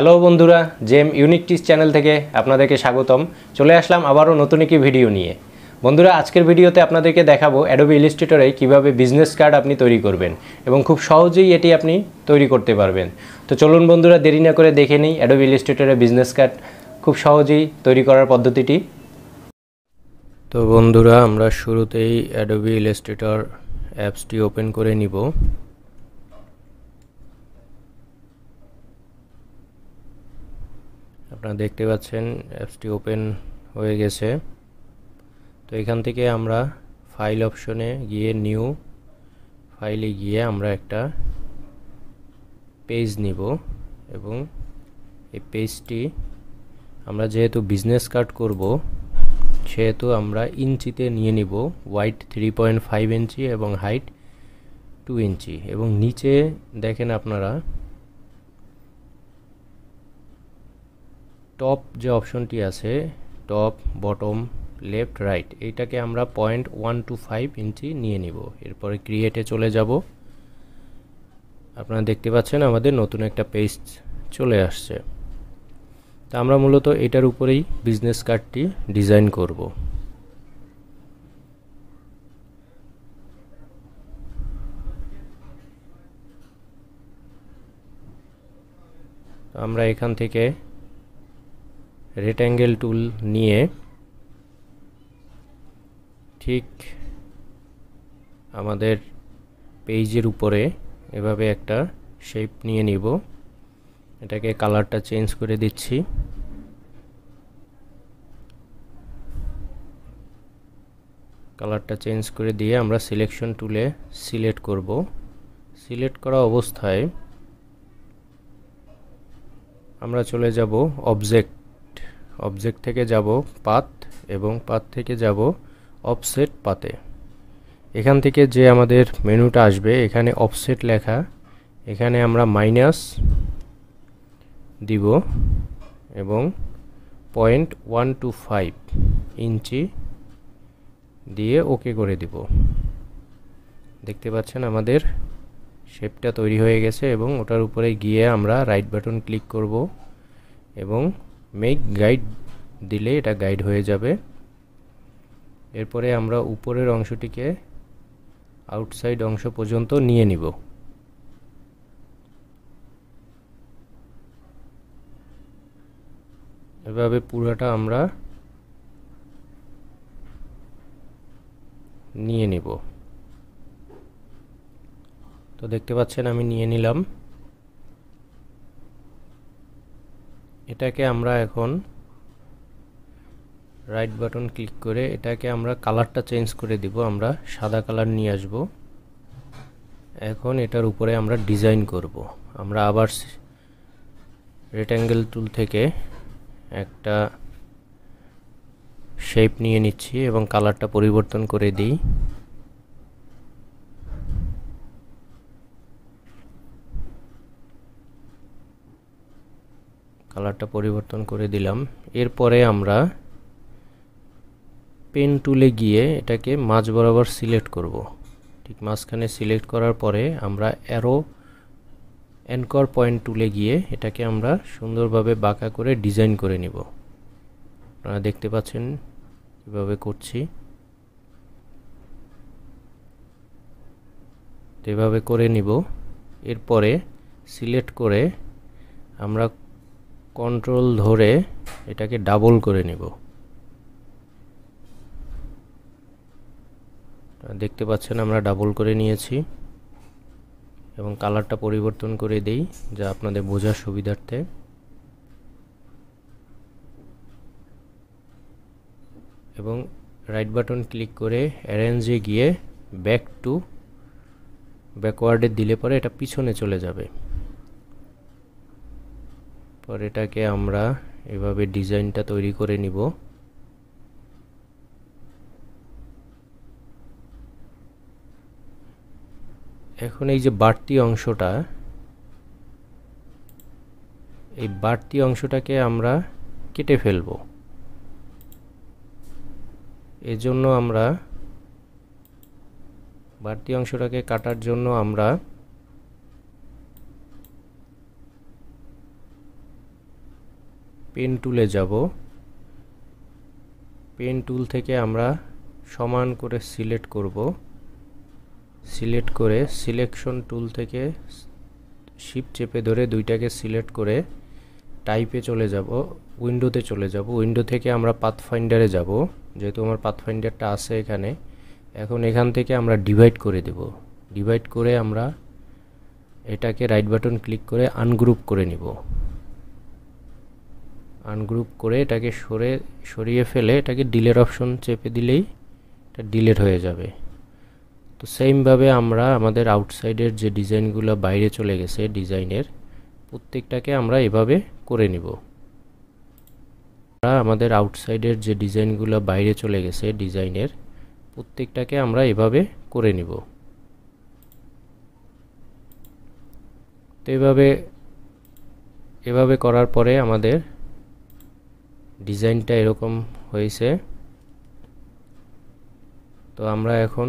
hello বন্ধুরা জেম ইউনিকটিস channel থেকে আপনাদেরকে স্বাগতম চলে আসলাম আবারও নতুন একটি ভিডিও নিয়ে বন্ধুরা আজকের ভিডিওতে আপনাদেরকে দেখাবো অ্যাডোবি ইলিস্ট্রেটরে কিভাবে বিজনেস কার্ড আপনি তৈরি করবেন এবং খুব সহজেই এটি আপনি তৈরি করতে পারবেন তো চলুন বন্ধুরা দেরি না করে দেখে নিই অ্যাডোবি ইলিস্ট্রেটরে বিজনেস কার্ড খুব সহজেই তৈরি করার পদ্ধতিটি তো বন্ধুরা আমরা শুরুতেই অ্যাডোবি ইলিস্ট্রেটর অ্যাপসটি ওপেন করে নিব আপনারা দেখতে পাচ্ছেন অ্যাপসটি ওপেন হয়ে গেছে তো এখান থেকে আমরা ফাইল অপশনে গিয়ে নিউ ফাইলে গিয়ে আমরা একটা পেজ নিব এবং এই পেজটি আমরা যেহেতু বিজনেস কার্ড করব সেহেতু আমরা ইঞ্চিতে নিয়ে নিব width three point five inch এবং হাইট টু ইঞ্চি এবং নিচে দেখেন আপনারা টপ যে অপশনটি আছে টপ বটম লেফট রাইট এইটাকে আমরা point one two five inch নিয়ে নিব এরপরে ক্রিয়েটে চলে যাব আপনারা দেখতে পাচ্ছেন আমাদের নতুন একটা পেজ চলে আসছে তা আমরা মূলত এটার উপরেই বিজনেস কার্ডটি ডিজাইন করব আমরা এখান থেকে রেক্ট্যাঙ্গেল টুল নিয়ে ঠিক আমাদের পেজের উপরে এভাবে একটা শেপ নিয়ে নিব এটাকে কালারটা চেঞ্জ করে দিচ্ছি কালারটা চেঞ্জ করে দিয়ে আমরা সিলেকশন টুলে সিলেক্ট করব সিলেক্ট করা অবস্থায় আমরা চলে যাব অবজেক্ট অবজেক্ট থেকে যাব পাত এবং পাত থেকে যাব অফসেট পাতে এখান থেকে যে আমাদের মেনুটা আসবে এখানে অফসেট লেখা এখানে আমরা মাইনাস দিব এবং point one two five inch দিয়ে ওকে করে দিব দেখতে পাচ্ছেন আমাদের শেপটা তৈরি হয়ে গেছে এবং ওটার উপরে গিয়ে আমরা রাইট বাটন ক্লিক করব এবং মেক গাইড দিলে এটা গাইড হয়ে যাবে এরপরে আমরা উপরের অংশটিকে আউটসাইড অংশ পর্যন্ত নিয়ে নিব এভাবে পুরাটা আমরা নিয়ে নিব তো দেখতে পাচ্ছেন আমি নিয়ে নিলাম এটাকে আমরা এখন রাইট বাটন ক্লিক করে এটাকে আমরা কালারটা চেঞ্জ করে দিব আমরা সাদা কালার নিয়ে আসব এখন এটার উপরে আমরা ডিজাইন করব আমরা আবার রেক্ট্যাঙ্গেল টুল থেকে একটা শেপ নিয়ে নিচ্ছি এবং কালারটা পরিবর্তন করে দিই কালারটা পরিবর্তন করে দিলাম এরপরে আমরা পেন টুলে গিয়ে এটাকে মাঝ বরাবর সিলেক্ট করব ঠিক মাঝখানে সিলেক্ট করার পরে আমরা অ্যারো অ্যানকর পয়েন্ট টুলে গিয়ে এটাকে আমরা সুন্দরভাবে বাঁকা করে ডিজাইন করে নিব আপনারা দেখতে পাচ্ছেন কীভাবে করছি এভাবে করে নিব এরপরে সিলেক্ট করে আমরা কন্ট্রোল ধরে এটাকে ডাবল করে নেব দেখতে পাচ্ছেন আমরা ডাবল করে নিয়েছি এবং কালারটা পরিবর্তন করে দেই যা আপনাদের বোঝার সুবিধার্থে এবং রাইট বাটন ক্লিক করে অ্যারেঞ্জে গিয়ে ব্যাক টু ব্যাকওয়ার্ডে দিলে পরে এটা পিছনে চলে যাবে এরপর এটাকে আমরা এভাবে ডিজাইনটা তৈরি করে নিব এখন এই যে বাড়তি অংশটা এই বাড়তি অংশটাকে আমরা কেটে ফেলব এজন্য আমরা বাড়তি অংশটাকে কাটার জন্য আমরা পেন টুলে যাব পেন টুল থেকে আমরা সমান করে সিলেক্ট করব সিলেক্ট করে সিলেকশন টুল থেকে শিপ চেপে ধরে দুইটাকে সিলেক্ট করে টাইপে চলে যাব উইন্ডোতে চলে যাব উইন্ডো থেকে আমরা পাথফাইন্ডারে যাব যেহেতু আমার পাথফাইন্ডারটা আছে এখানে এখন এখান থেকে আমরা ডিভাইড করে দেব ডিভাইড করে আমরা এটাকে রাইট বাটন ক্লিক করে আনগ্রুপ করে নিব আনগ্রুপ করে এটাকে সরে সরিয়ে ফেলে এটাকে ডিলের অপশন চেপে দিলেই এটা ডিলেট হয়ে যাবে তো সেমভাবে আমরা আমাদের আউটসাইডের যে ডিজাইনগুলো বাইরে চলে গেছে ডিজাইনের প্রত্যেকটাকে আমরা এভাবে করে নিব আমরা আমাদের আউটসাইডের যে ডিজাইনগুলো বাইরে চলে গেছে ডিজাইনের প্রত্যেকটাকে আমরা এভাবে করে নিব তো এভাবে এভাবে করার পরে আমাদের ডিজাইনটা এরকম হয়েছে তো আমরা এখন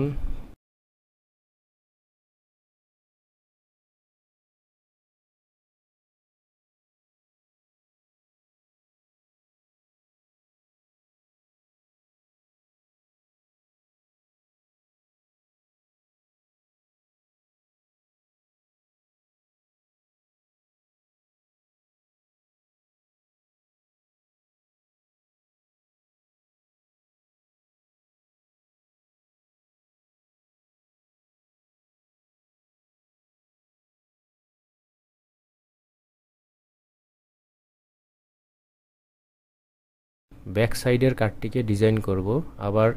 ব্যাক সাইডের কাঠটিকে ডিজাইন করব আবার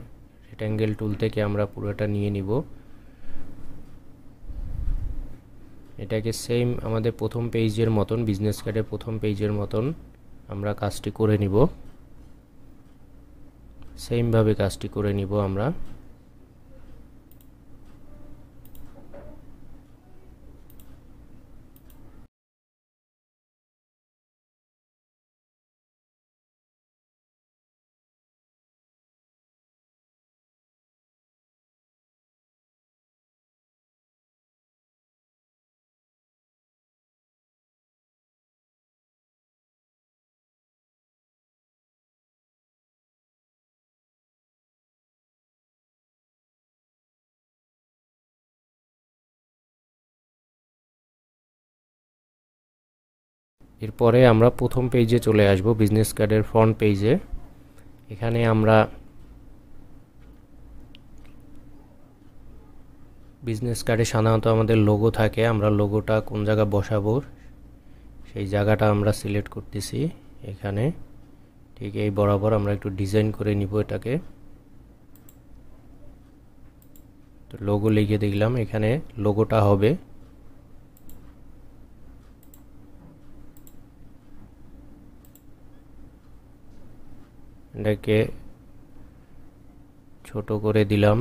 রেক্ট্যাঙ্গেল টুল থেকে আমরা পুরোটা নিয়ে নিব এটাকে সেম আমাদের প্রথম পেজের মতন বিজনেস কার্ডের প্রথম পেজের মতন আমরা কাজটি করে নিব সেমভাবে কাজটি করে নিব আমরা এরপরে আমরা প্রথম পেজে চলে আসব বিজনেস কার্ডের ফ্রন্ট পেজে এখানে আমরা বিজনেস কার্ডে সাধারণত আমাদের লোগো থাকে আমরা লোগোটা কোন জায়গা বসাবো সেই জায়গাটা আমরা সিলেক্ট করতেছি এখানে ঠিক এই বরাবর আমরা একটু ডিজাইন করে নিব এটাকে তো লোগো লিখে দেখলাম এখানে লোগোটা হবে এটাকে ছোট করে দিলাম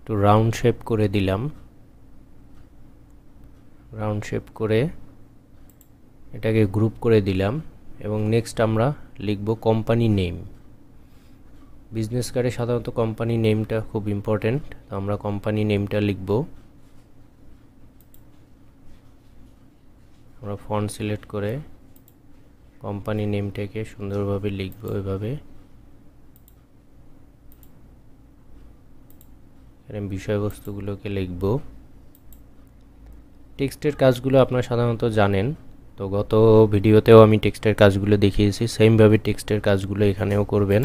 একটু রাউন্ড শেপ করে দিলাম রাউন্ড শেপ করে এটাকে গ্রুপ করে দিলাম এবং নেক্সট আমরা লিখব কোম্পানি নেম বিজনেস কার্ডে সাধারণত কোম্পানি নেমটা খুব ইম্পর্ট্যান্ট তো আমরা কোম্পানি নেমটা লিখব আমরা ফন্ট সিলেক্ট করে কোম্পানি নেমটাকে সুন্দরভাবে লিখব এভাবে আমি বিষয়বস্তুগুলোকে লিখব টেক্সটের কাজগুলো আপনারা সাধারণত জানেন তো গত ভিডিওতেও আমি টেক্সটের কাজগুলো দেখিয়েছি সেমভাবে টেক্সটের কাজগুলো এখানেও করবেন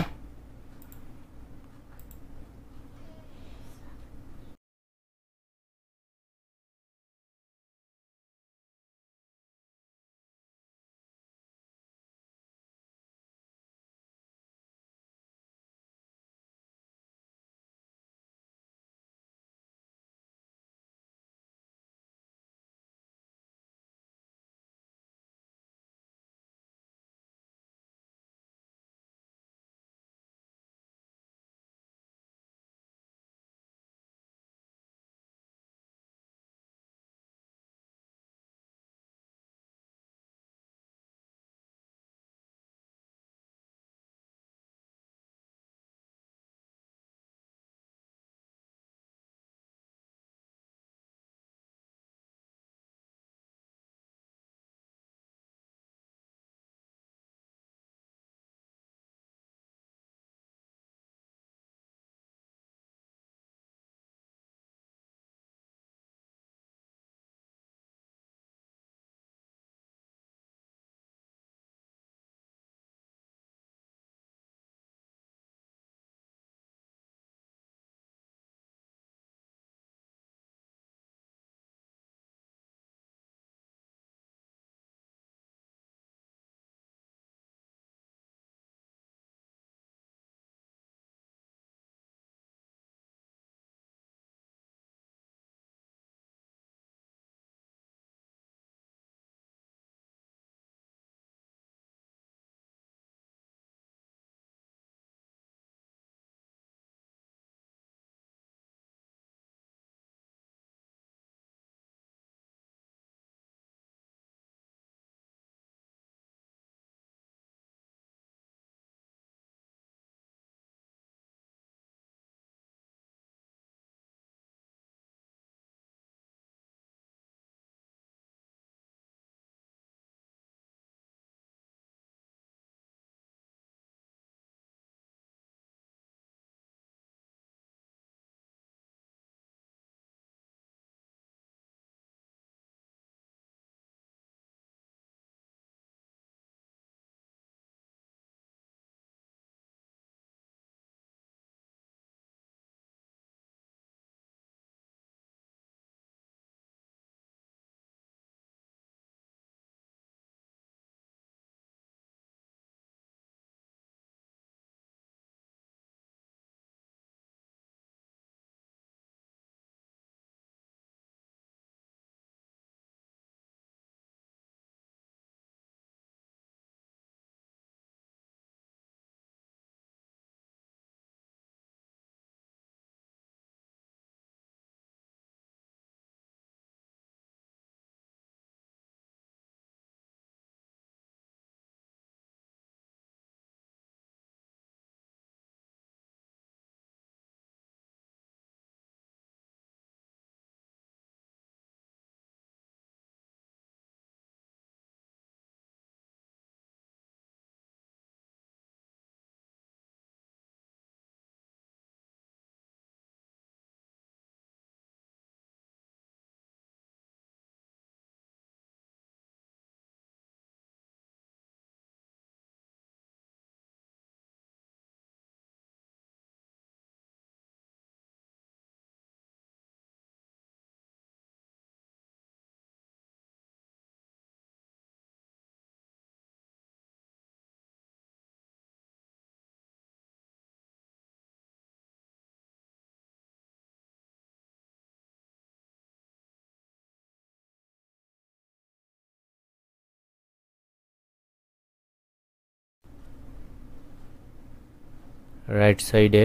রাইট সাইডে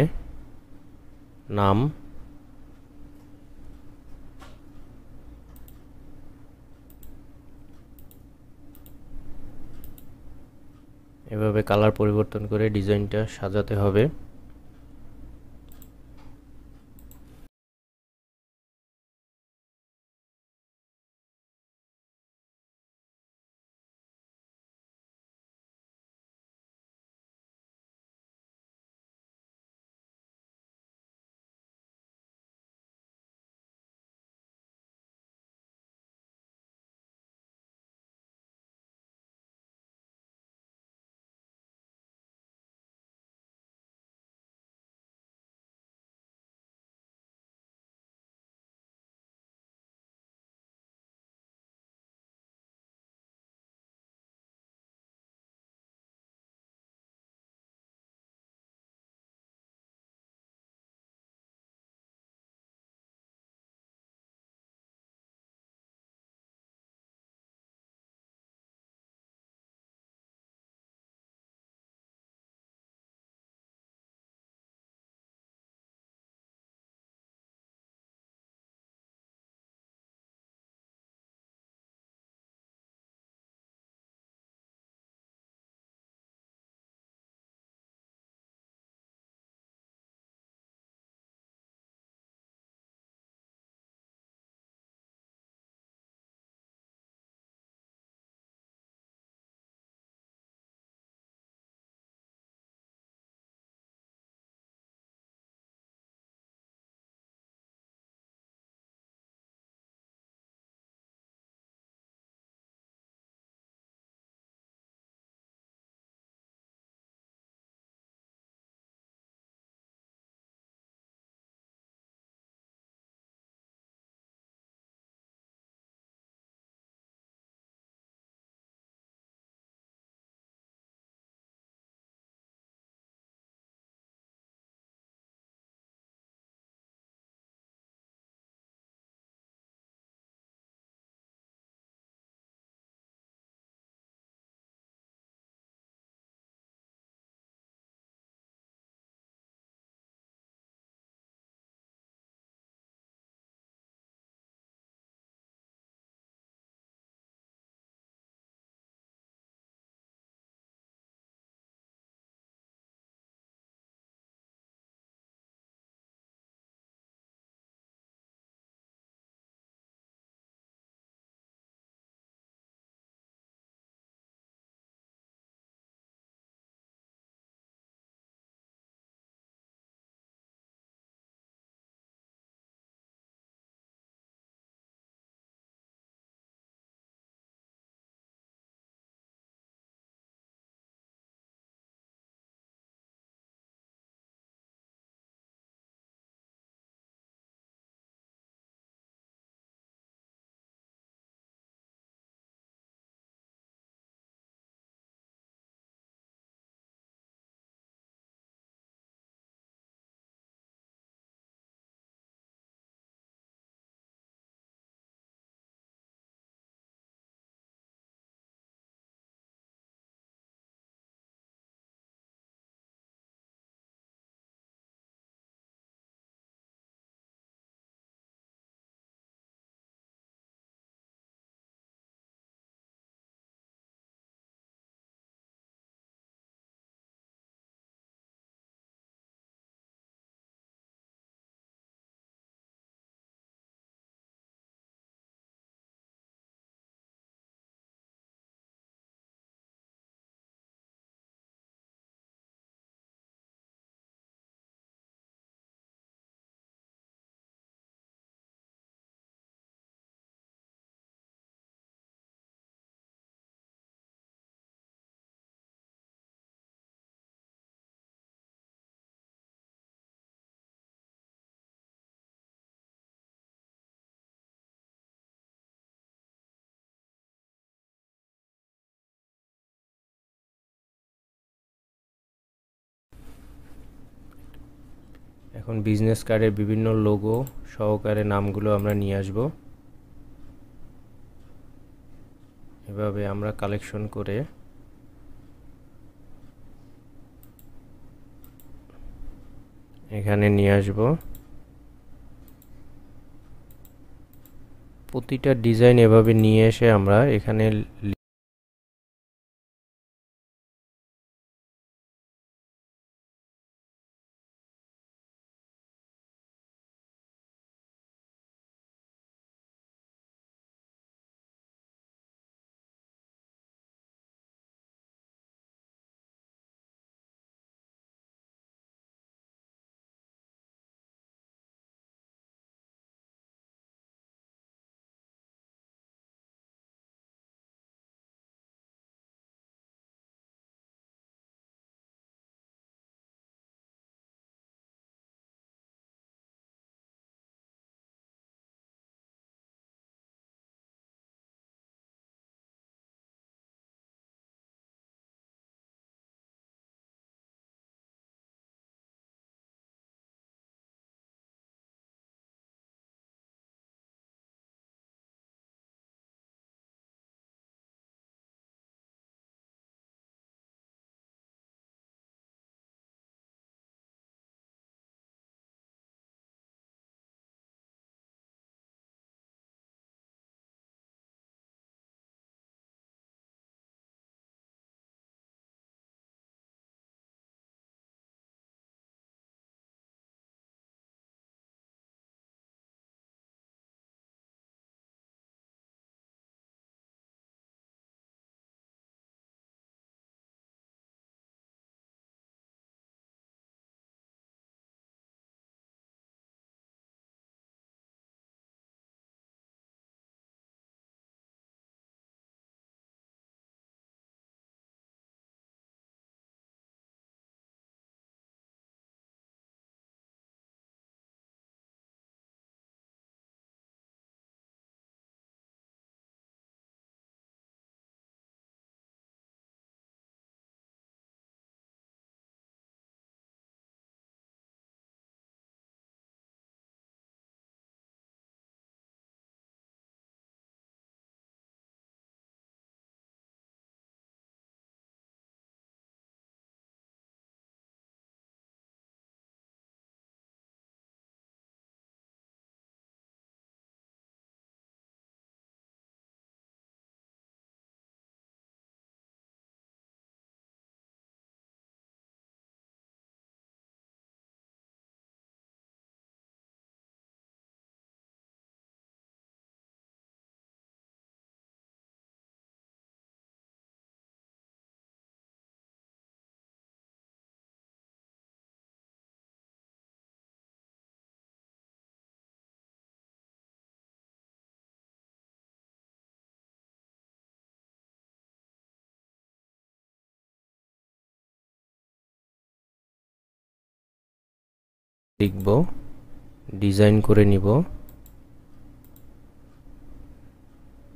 নাম এভাবে কালার পরিবর্তন করে ডিজাইনটা সাজাতে হবে এখন বিজনেস কার্ডের বিভিন্ন লোগো সহকারে নামগুলো আমরা নিয়ে আসব এভাবে আমরা কালেকশন করে এখানে নিয়ে আসব প্রতিটা ডিজাইন এভাবে নিয়ে এসে আমরা এখানে লিখব ডিজাইন করে নিব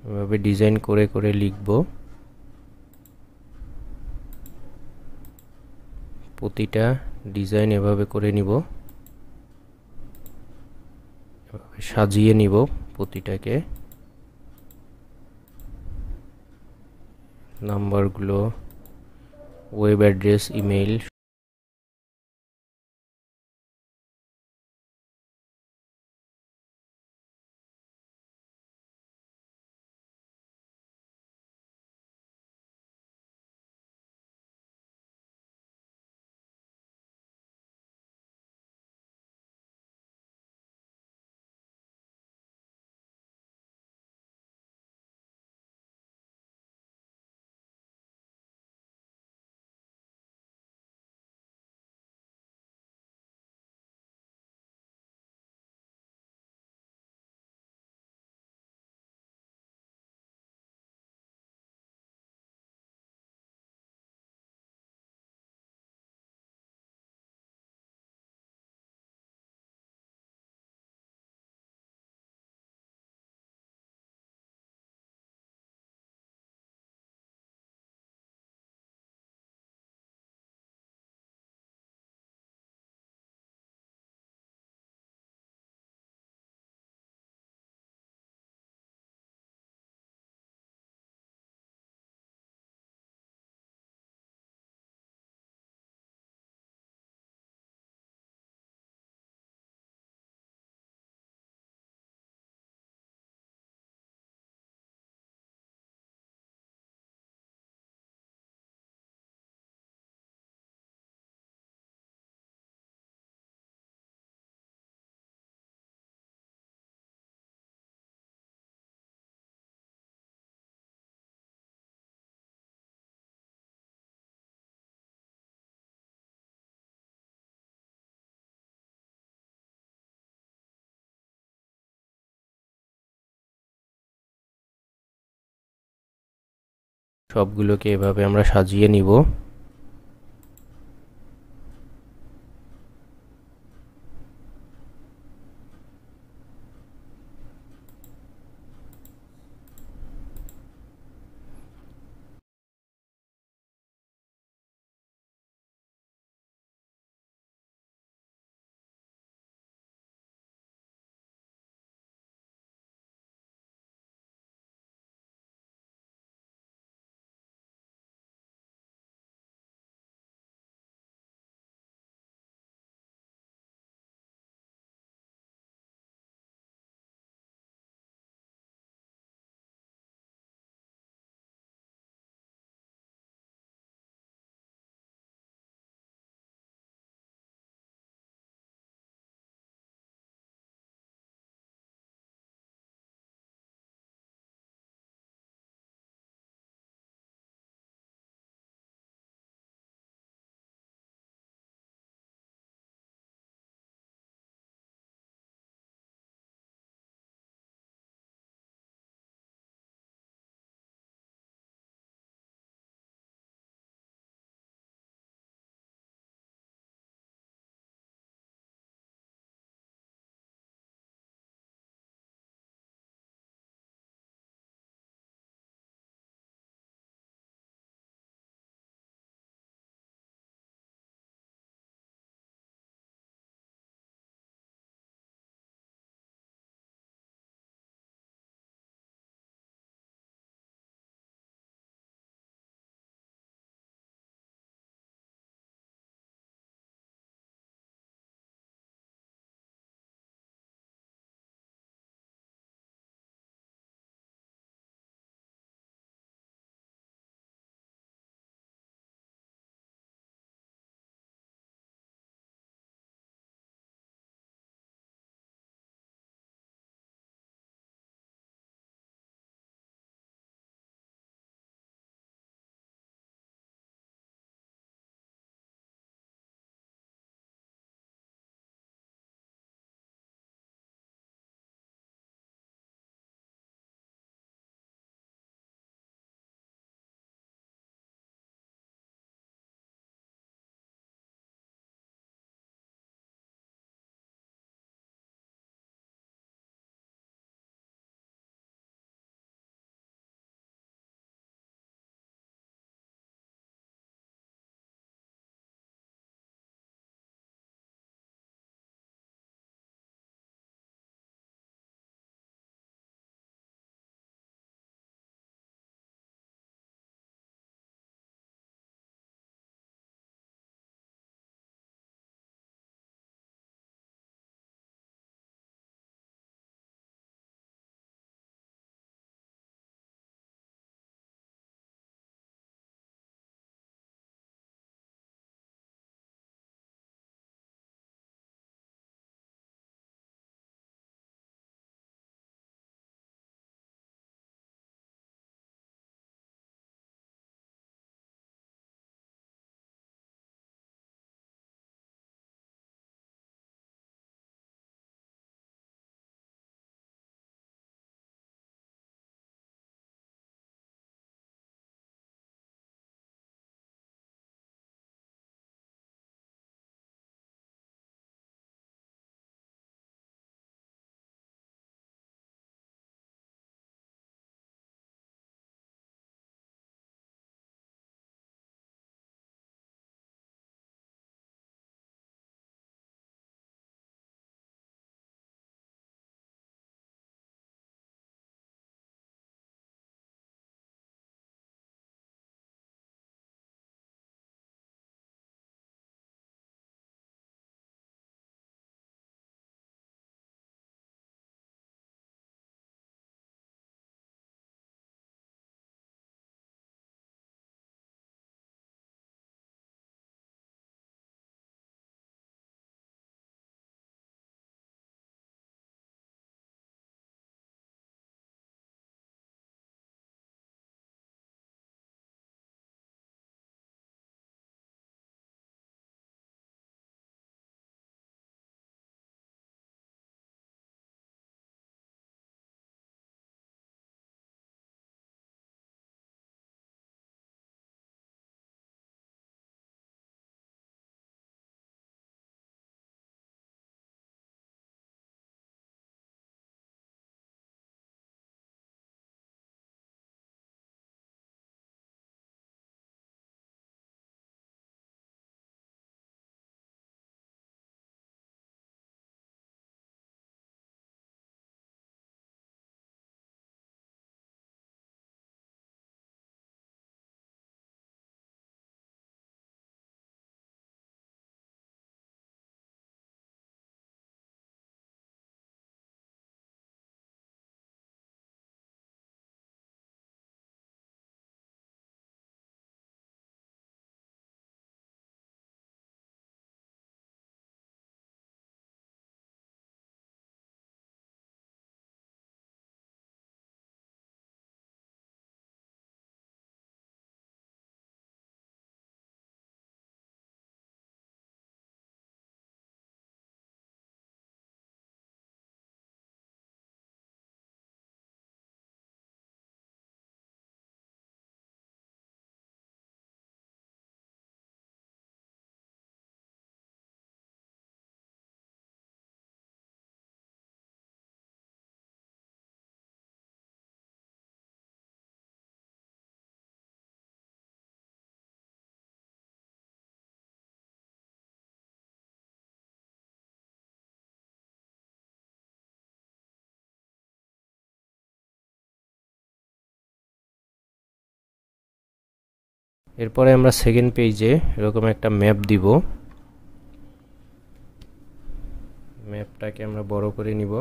এভাবে ডিজাইন করে করে লিখব প্রতিটা ডিজাইন এভাবে করে নিব সাজিয়ে নিব প্রতিটাকে নাম্বারগুলো ওয়েব অ্যাড্রেস ইমেইল সবগুলোকে এভাবে আমরা সাজিয়ে নিব এরপরে আমরা সেকেন্ড পেজে এরকম একটা ম্যাপ দিব ম্যাপটাকে আমরা বড় করে নিব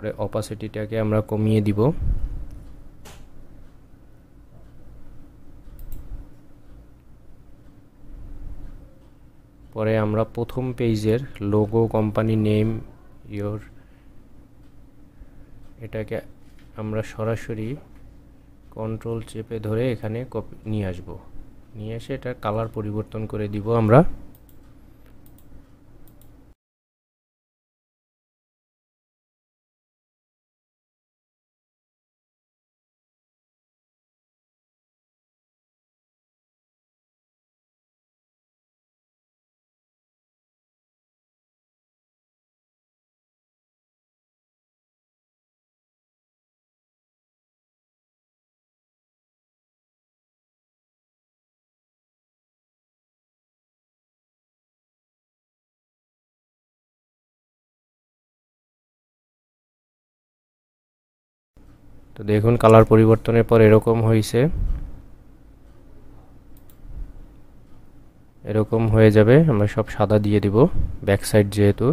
তারপরে অপাসিটিটাকে আমরা কমিয়ে দিব পরে আমরা প্রথম পেজের লোগো কোম্পানি নেম ইয়োর এটাকে আমরা সরাসরি কন্ট্রোল চেপে ধরে এখানে কপি নিয়ে আসবো নিয়ে এসে এটার কালার পরিবর্তন করে দিব আমরা তো দেখুন কালার পরিবর্তনের পর এরকম হয়েছে এরকম হয়ে যাবে আমরা সব সাদা দিয়ে দিব ব্যাক সাইড যেহেতু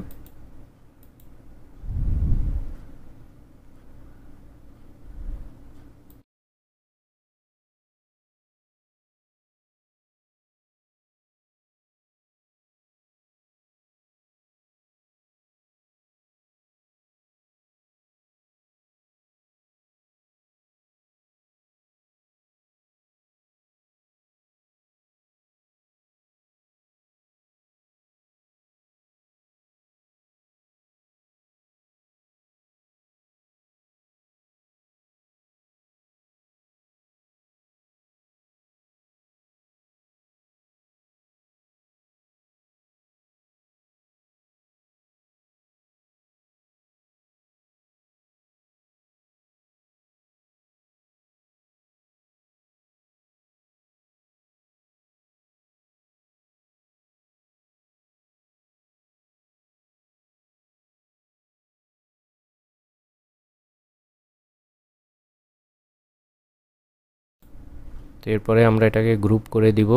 এরপরে আমরা এটাকে গ্রুপ করে দিব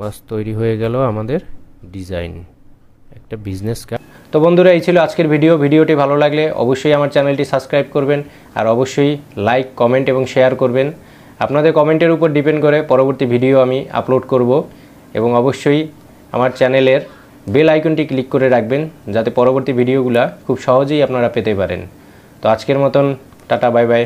বাস তৈরি হয়ে গেল আমাদের ডিজাইন একটা বিজনেস কার্ড তো বন্ধুরা এই ছিল আজকের ভিডিও ভিডিওটি ভালো লাগলে অবশ্যই আমার চ্যানেলটি সাবস্ক্রাইব করবেন আর অবশ্যই লাইক কমেন্ট এবং শেয়ার করবেন আপনাদের কমেন্টের উপর ডিপেন্ড করে পরবর্তী ভিডিও আমি আপলোড করব এবং অবশ্যই আমার চ্যানেলের বেল আইকনটি ক্লিক করে রাখবেন যাতে পরবর্তী ভিডিওগুলো খুব সহজেই আপনারা পেতে পারেন তো আজকের মতন টাটা বাই বাই